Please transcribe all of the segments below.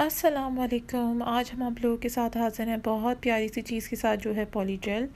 असलम आज हम आप लोगों के साथ हाजिर हैं बहुत प्यारी सी चीज़ के साथ जो है पॉलीजेल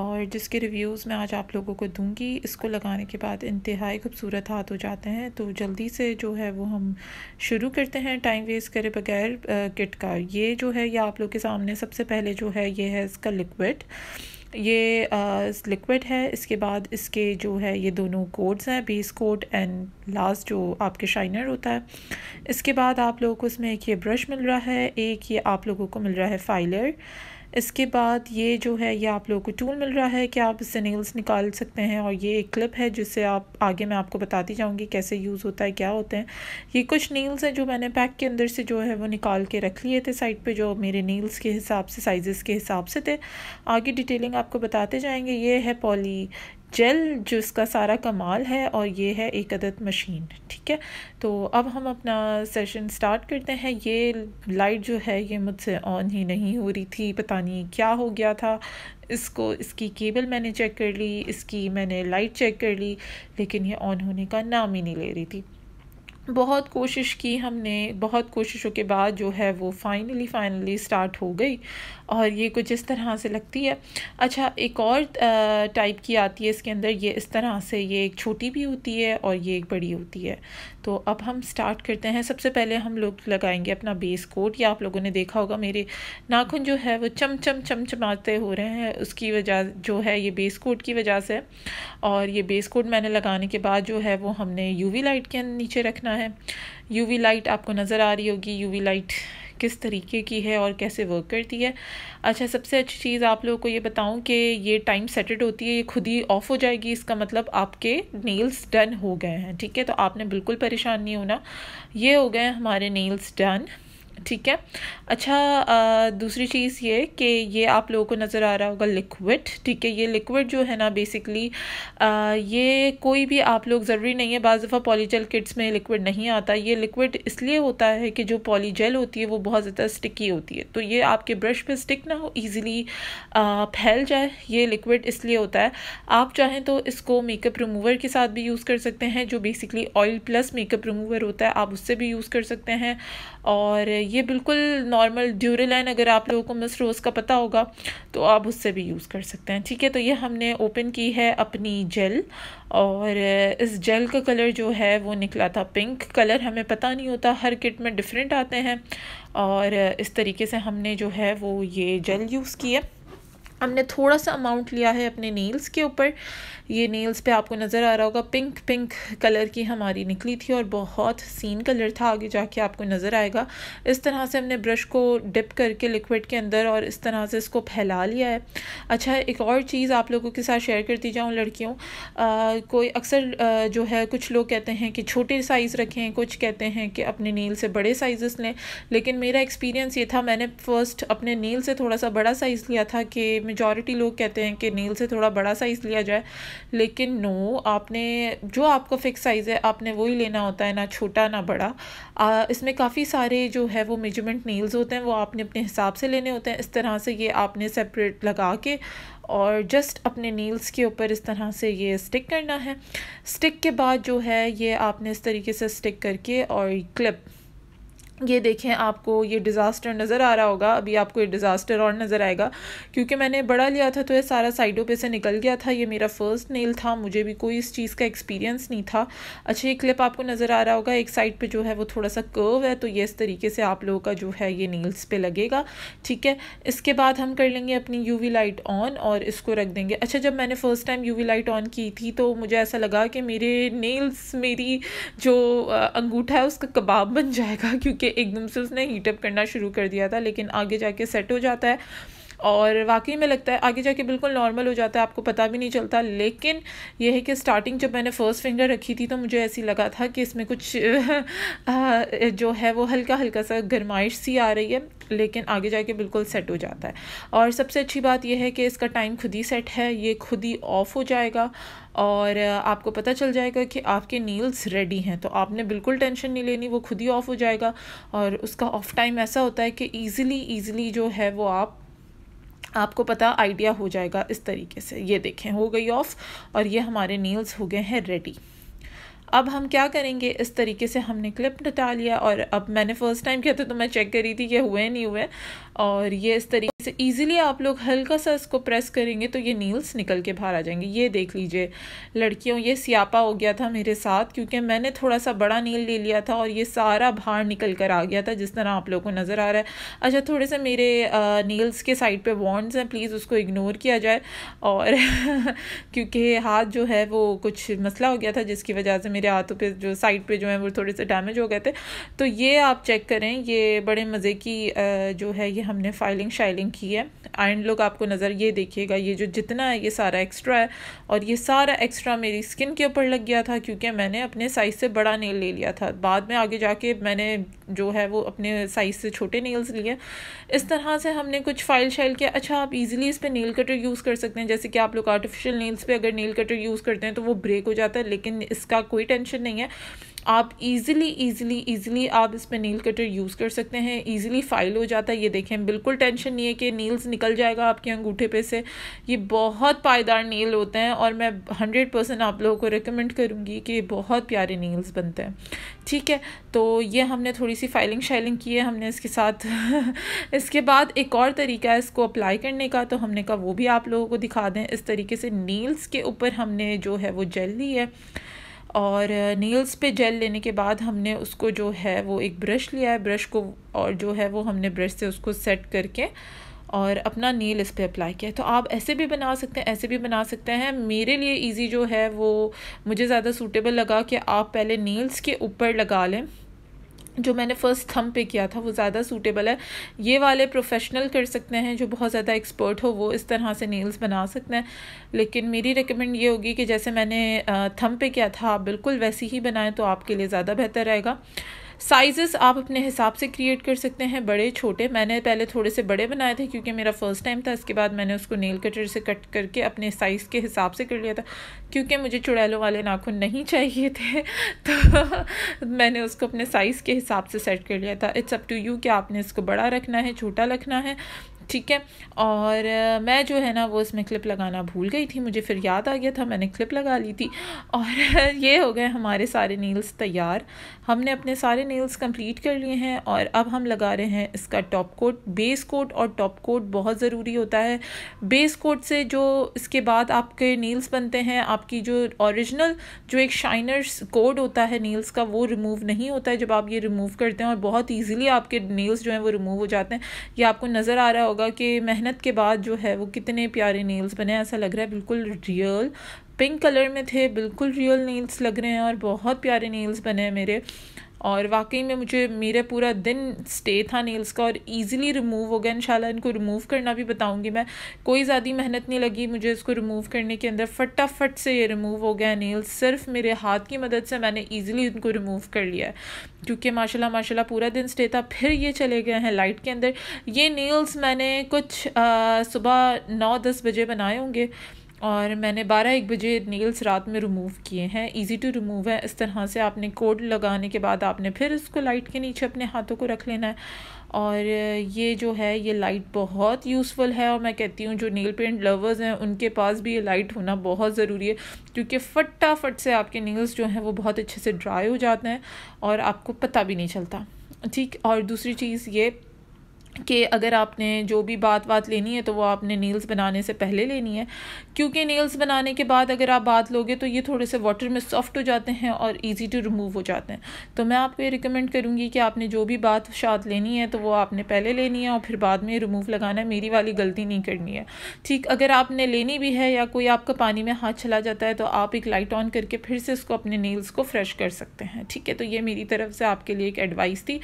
और जिसके रिव्यूज़ मैं आज आप लोगों को दूंगी इसको लगाने के बाद इंतहाई खूबसूरत हाथ हो जाते हैं तो जल्दी से जो है वो हम शुरू करते हैं टाइम वेस्ट करे बगैर किट का ये जो है ये आप लोग के सामने सबसे पहले जो है ये है इसका लिक्विड ये लिक्विड है इसके बाद इसके जो है ये दोनों कोड्स हैं बेस कोड एंड लास्ट जो आपके शाइनर होता है इसके बाद आप लोगों को इसमें एक ये ब्रश मिल रहा है एक ये आप लोगों को मिल रहा है फाइलर इसके बाद ये जो है ये आप लोगों को टूल मिल रहा है कि आप इससे नेल्स निकाल सकते हैं और ये एक क्लिप है जिससे आप आगे मैं आपको बताती जाऊँगी कैसे यूज़ होता है क्या होते हैं ये कुछ नेल्स हैं जो मैंने पैक के अंदर से जो है वो निकाल के रख लिए थे साइड पे जो मेरे नेल्स के हिसाब से साइज़ के हिसाब से थे आगे डिटेलिंग आपको बताते जाएँगे ये है पॉली जेल जो इसका सारा कमाल है और ये है एक अदद मशीन ठीक है तो अब हम अपना सेशन स्टार्ट करते हैं ये लाइट जो है ये मुझसे ऑन ही नहीं हो रही थी पता नहीं क्या हो गया था इसको इसकी केबल मैंने चेक कर ली इसकी मैंने लाइट चेक कर ली लेकिन ये ऑन होने का नाम ही नहीं ले रही थी बहुत कोशिश की हमने बहुत कोशिशों के बाद जो है वो फाइनली फाइनली स्टार्ट हो गई और ये कुछ इस तरह से लगती है अच्छा एक और टाइप की आती है इसके अंदर ये इस तरह से ये एक छोटी भी होती है और ये एक बड़ी होती है तो अब हम स्टार्ट करते हैं सबसे पहले हम लोग लगाएंगे अपना बेस कोट या आप लोगों ने देखा होगा मेरे नाखून जो है वो चमचम चमचमाते हो रहे हैं उसकी वजह जो है ये बेस कोट की वजह से और ये बेस कोट मैंने लगाने के बाद जो है वो हमने यूवी लाइट के नीचे रखना है यूवी लाइट आपको नज़र आ रही होगी यूवी लाइट किस तरीके की है और कैसे वर्क करती है अच्छा सबसे अच्छी चीज़ आप लोगों को ये बताऊँ कि ये टाइम सेटेड होती है ये खुद ही ऑफ हो जाएगी इसका मतलब आपके नेल्स डन हो गए हैं ठीक है तो आपने बिल्कुल परेशान नहीं होना ये हो गए हमारे नेल्स डन ठीक है अच्छा आ, दूसरी चीज़ ये कि ये आप लोगों को नज़र आ रहा होगा लिक्विड ठीक है ये लिक्विड जो है ना बेसिकली आ, ये कोई भी आप लोग ज़रूरी नहीं है बज़ दफ़ा पॉलीजेल किट्स में लिक्विड नहीं आता ये लिक्विड इसलिए होता है कि जो पॉलीजेल होती है वो बहुत ज़्यादा स्टिकी होती है तो ये आपके ब्रश पे स्टिक ना हो ईज़िली फैल जाए ये लिक्विड इसलिए होता है आप चाहें तो इसको मेकअप रिमूवर के साथ भी यूज़ कर सकते हैं जो basically oil plus makeup remover होता है आप उससे भी यूज़ कर सकते हैं और ये बिल्कुल नॉर्मल ड्यूरेलाइन अगर आप लोगों को मिस रोज़ का पता होगा तो आप उससे भी यूज़ कर सकते हैं ठीक है तो ये हमने ओपन की है अपनी जेल और इस जेल का कलर जो है वो निकला था पिंक कलर हमें पता नहीं होता हर किट में डिफरेंट आते हैं और इस तरीके से हमने जो है वो ये जेल यूज़ की है हमने थोड़ा सा अमाउंट लिया है अपने नेल्स के ऊपर ये नेल्स पे आपको नज़र आ रहा होगा पिंक पिंक कलर की हमारी निकली थी और बहुत सीन कलर था आगे जाके आपको नज़र आएगा इस तरह से हमने ब्रश को डिप करके लिक्विड के अंदर और इस तरह से इसको फैला लिया है अच्छा एक और चीज़ आप लोगों के साथ शेयर करती जाऊँ लड़कियों आ, कोई अक्सर जो है कुछ लोग कहते हैं कि छोटे साइज़ रखें कुछ कहते हैं कि अपने नील से बड़े साइज़ लें लेकिन मेरा एक्सपीरियंस ये था मैंने फ़र्स्ट अपने नील से थोड़ा सा बड़ा साइज़ लिया था कि मेजॉरिटी लोग कहते हैं कि नील से थोड़ा बड़ा साइज़ लिया जाए लेकिन नो आपने जो आपका फ़िक्स साइज़ है आपने वही लेना होता है ना छोटा ना बड़ा आ, इसमें काफ़ी सारे जो है वो मेजरमेंट नील्स होते हैं वो आपने अपने हिसाब से लेने होते हैं इस तरह से ये आपने सेपरेट लगा के और जस्ट अपने नील्स के ऊपर इस तरह से ये स्टिक करना है स्टिक के बाद जो है ये आपने इस तरीके से स्टिक करके और क्लिप ये देखें आपको ये डिज़ास्टर नज़र आ रहा होगा अभी आपको ये डिज़ास्टर और नज़र आएगा क्योंकि मैंने बड़ा लिया था तो ये सारा साइडों पे से निकल गया था ये मेरा फर्स्ट नेल था मुझे भी कोई इस चीज़ का एक्सपीरियंस नहीं था अच्छा ये क्लिप आपको नज़र आ रहा होगा एक साइड पे जो है वो थोड़ा सा कर्व है तो ये इस तरीके से आप लोगों का जो है ये नेल्स पर लगेगा ठीक है इसके बाद हम कर लेंगे अपनी यू लाइट ऑन और इसको रख देंगे अच्छा जब मैंने first time UV light on की थी तो मुझे ऐसा लगा कि मेरे नेल्स मेरी जो अंगूठा है उसका कबाब बन जाएगा क्योंकि एकदम से उसने हीटअप करना शुरू कर दिया था लेकिन आगे जाके सेट हो जाता है और वाकई में लगता है आगे जाके बिल्कुल नॉर्मल हो जाता है आपको पता भी नहीं चलता लेकिन यह है कि स्टार्टिंग जब मैंने फ़र्स्ट फिंगर रखी थी तो मुझे ऐसी लगा था कि इसमें कुछ जो है वो हल्का हल्का सा गर्माइश सी आ रही है लेकिन आगे जाके बिल्कुल सेट हो जाता है और सबसे अच्छी बात यह है कि इसका टाइम खुद ही सेट है ये खुद ही ऑफ हो जाएगा और आपको पता चल जाएगा कि आपके नील्स रेडी हैं तो आपने बिल्कुल टेंशन नहीं लेनी वो खुद ही ऑफ हो जाएगा और उसका ऑफ टाइम ऐसा होता है कि ईज़िली ईज़िली जो है वो आप आपको पता आइडिया हो जाएगा इस तरीके से ये देखें हो गई ऑफ और ये हमारे नील्स हो गए हैं रेडी अब हम क्या करेंगे इस तरीके से हमने क्लिप हटा लिया और अब मैंने फ़र्स्ट टाइम किया था तो मैं चेक करी थी ये हुए नहीं हुए और ये इस तरीके जैसे ईजिली आप लोग हल्का सा इसको प्रेस करेंगे तो ये नील्स निकल के बाहर आ जाएंगे ये देख लीजिए लड़कियों ये स्यापा हो गया था मेरे साथ क्योंकि मैंने थोड़ा सा बड़ा नील ले लिया था और ये सारा बाहर निकल कर आ गया था जिस तरह आप लोगों को नज़र आ रहा है अच्छा थोड़े से मेरे नील्स के साइड पर वॉन्ड्स हैं प्लीज़ उसको इग्नोर किया जाए और क्योंकि हाथ जो है वो कुछ मसला हो गया था जिसकी वजह से मेरे हाथों पर जो साइड पर जो है वो थोड़े से डैमेज हो गए थे तो ये आप चेक करें ये बड़े मज़े की जो है ये हमने फाइलिंग शाइलिंग की है एंड लोग आपको नज़र ये देखिएगा ये जो जितना है ये सारा एक्स्ट्रा है और ये सारा एक्स्ट्रा मेरी स्किन के ऊपर लग गया था क्योंकि मैंने अपने साइज़ से बड़ा नेल ले लिया था बाद में आगे जाके मैंने जो है वो अपने साइज़ से छोटे नेल्स लिए इस तरह से हमने कुछ फाइल शाइल किया अच्छा आप इजीली इस पर नेल कटर यूज़ कर सकते हैं जैसे कि आप लोग आर्टिफिशियल नेल्स पे अगर नेल कटर यूज़ करते हैं तो वो ब्रेक हो जाता है लेकिन इसका कोई टेंशन नहीं है आप इजीली इजीली इजीली आप इस पर नील कटर यूज़ कर सकते हैं इजीली फाइल हो जाता है ये देखें बिल्कुल टेंशन नहीं है कि नील्स निकल जाएगा आपके अंगूठे पे से ये बहुत पायदार नील होते हैं और मैं हंड्रेड परसेंट आप लोगों को रिकमेंड करूँगी कि बहुत प्यारे नील्स बनते हैं ठीक है तो ये हमने थोड़ी सी फाइलिंग शाइलिंग की है हमने इसके साथ इसके बाद एक और तरीका है इसको अप्लाई करने का तो हमने कहा वो भी आप लोगों को दिखा दें इस तरीके से नील्स के ऊपर हमने जो है वो जेल ली है और नेल्स पे जेल लेने के बाद हमने उसको जो है वो एक ब्रश लिया है ब्रश को और जो है वो हमने ब्रश से उसको सेट करके और अपना नील इस पर अप्लाई किया तो आप ऐसे भी बना सकते हैं ऐसे भी बना सकते हैं मेरे लिए इजी जो है वो मुझे ज़्यादा सूटेबल लगा कि आप पहले नील्स के ऊपर लगा लें जो मैंने फ़र्स्ट थम पे किया था वो ज़्यादा सूटेबल है ये वाले प्रोफेशनल कर सकते हैं जो बहुत ज़्यादा एक्सपर्ट हो वो इस तरह से नेल्स बना सकते हैं लेकिन मेरी रिकमेंड ये होगी कि जैसे मैंने थम पे किया था आप बिल्कुल वैसी ही बनाएं तो आपके लिए ज़्यादा बेहतर रहेगा साइज़ आप अपने हिसाब से क्रिएट कर सकते हैं बड़े छोटे मैंने पहले थोड़े से बड़े बनाए थे क्योंकि मेरा फर्स्ट टाइम था इसके बाद मैंने उसको नेल कटर से कट करके अपने साइज़ के हिसाब से कर लिया था क्योंकि मुझे चुड़ैलों वाले नाखून नहीं चाहिए थे तो मैंने उसको अपने साइज़ के हिसाब से सेट कर लिया था इट्स अप टू यू कि आपने इसको बड़ा रखना है छोटा रखना है ठीक है और मैं जो है ना वो इसमें क्लिप लगाना भूल गई थी मुझे फिर याद आ गया था मैंने क्लिप लगा ली थी और ये हो गए हमारे सारे नील्स तैयार हमने अपने सारे नील्स कंप्लीट कर लिए हैं और अब हम लगा रहे हैं इसका टॉप कोट बेस कोट और टॉप कोट बहुत ज़रूरी होता है बेस कोट से जो इसके बाद आपके नील्स बनते हैं आपकी जो ओरिजिनल जो एक शाइनर्स कोड होता है नील्स का वो रिमूव नहीं होता है जब आप ये रिमूव करते हैं और बहुत ईजिली आपके नील्स जो हैं वो रिमूव हो जाते हैं ये आपको नज़र आ रहा होगा होगा कि मेहनत के बाद जो है वो कितने प्यारे नेल्स बने ऐसा लग रहा है बिल्कुल रियल पिंक कलर में थे बिल्कुल रियल नेल्स लग रहे हैं और बहुत प्यारे नेल्स बने हैं मेरे और वाकई में मुझे मेरा पूरा दिन स्टे था नेल्स का और ईज़िली रिमूव हो गया इंशाल्लाह इनको रिमूव करना भी बताऊंगी मैं कोई ज़्यादा मेहनत नहीं लगी मुझे इसको रिमूव करने के अंदर फटाफट से ये रिमूव हो गया नेल्स सिर्फ मेरे हाथ की मदद से मैंने ईज़िली इनको रिमूव कर लिया है क्योंकि माशाल्लाह माशाल्लाह पूरा दिन स्टे था फिर ये चले गए हैं लाइट के अंदर ये नेल्स मैंने कुछ आ, सुबह नौ दस बजे बनाए होंगे और मैंने बारह एक बजे नेल्स रात में रिमूव किए हैं इजी टू रिमूव है इस तरह से आपने कोड लगाने के बाद आपने फिर इसको लाइट के नीचे अपने हाथों को रख लेना है और ये जो है ये लाइट बहुत यूज़फुल है और मैं कहती हूँ जो नेल पेंट लवर्स हैं उनके पास भी ये लाइट होना बहुत ज़रूरी है क्योंकि फटाफट से आपके नेल्स जो हैं वो बहुत अच्छे से ड्राई हो जाते हैं और आपको पता भी नहीं चलता ठीक और दूसरी चीज़ ये कि अगर आपने जो भी बात बात लेनी है तो वो आपने नील्स बनाने से पहले लेनी है क्योंकि नील्स बनाने के बाद अगर आप बात लोगे तो ये थोड़े से वाटर में सॉफ्ट हो जाते हैं और इजी टू रिमूव हो जाते हैं तो मैं आपको ये रिकमेंड करूँगी कि आपने जो भी बात शाद लेनी है तो वो आपने पहले लेनी है और फिर बाद में रिमूव लगाना है मेरी वाली गलती नहीं करनी है ठीक अगर आपने लेनी भी है या कोई आपका पानी में हाथ चला जाता है तो आप एक लाइट ऑन करके फिर से उसको अपने नील्स को फ्रेश कर सकते हैं ठीक है तो ये मेरी तरफ से आपके लिए एक एडवाइस थी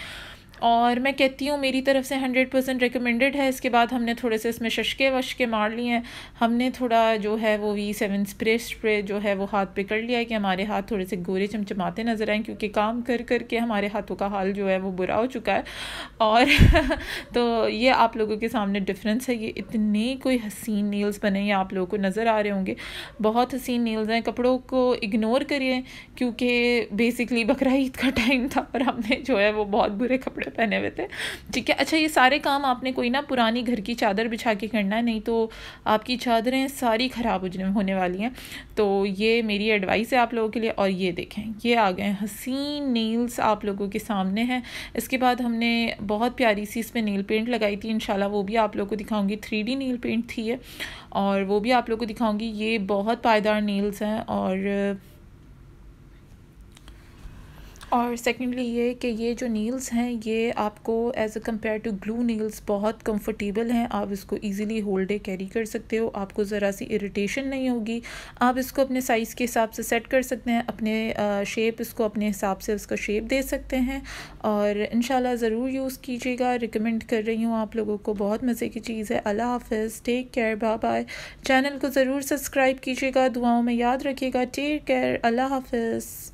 और मैं कहती हूँ मेरी तरफ से हंड्रेड परसेंट रिकमेंडेड है इसके बाद हमने थोड़े से इसमें शशके वशके मार लिए हैं हमने थोड़ा जो है वो वी सेवन स्प्रे स्प्रे जो है वो हाथ पे कर लिया है कि हमारे हाथ थोड़े से गोरे चमचमाते नज़र आएँ क्योंकि काम कर कर के हमारे हाथों का हाल जो है वो बुरा हो चुका है और तो ये आप लोगों के सामने डिफरेंस है ये इतने कोई हसीन नील्स बने हैं आप लोगों को नज़र आ रहे होंगे बहुत हसीन नील्स हैं कपड़ों को इग्नोर करिए क्योंकि बेसिकली बकरा ईद का टाइम था और हमने जो है वो बहुत बुरे कपड़े पहने हुए थे ठीक है अच्छा ये सारे काम आपने कोई ना पुरानी घर की चादर बिछा के करना है नहीं तो आपकी चादरें सारी ख़राब होने वाली हैं तो ये मेरी एडवाइस है आप लोगों के लिए और ये देखें ये आ गए हसीन नील्स आप लोगों के सामने हैं इसके बाद हमने बहुत प्यारी सी इसमें नील पेंट लगाई थी इन वो भी आप लोग को दिखाऊंगी थ्री डी नील पेंट थी ये और वो भी आप लोग को दिखाऊंगी ये बहुत पायदार नील्स हैं और और सेकेंडली ये कि ये जो नील्स हैं ये आपको as a compare to glue nails बहुत कंफर्टेबल हैं आप इसको इजीली होल्ड डे कैरी कर सकते हो आपको ज़रा सी इरिटेशन नहीं होगी आप इसको अपने साइज़ के हिसाब से सेट कर सकते हैं अपने शेप इसको अपने हिसाब से उसका शेप दे सकते हैं और इन ज़रूर यूज़ कीजिएगा रिकमेंड कर रही हूँ आप लोगों को बहुत मज़े की चीज़ है अल्लाह हाफ take care bye bye channel को ज़रूर सब्सक्राइब कीजिएगा दुआओं में याद रखिएगा टेक केयर अल्लाह हाफ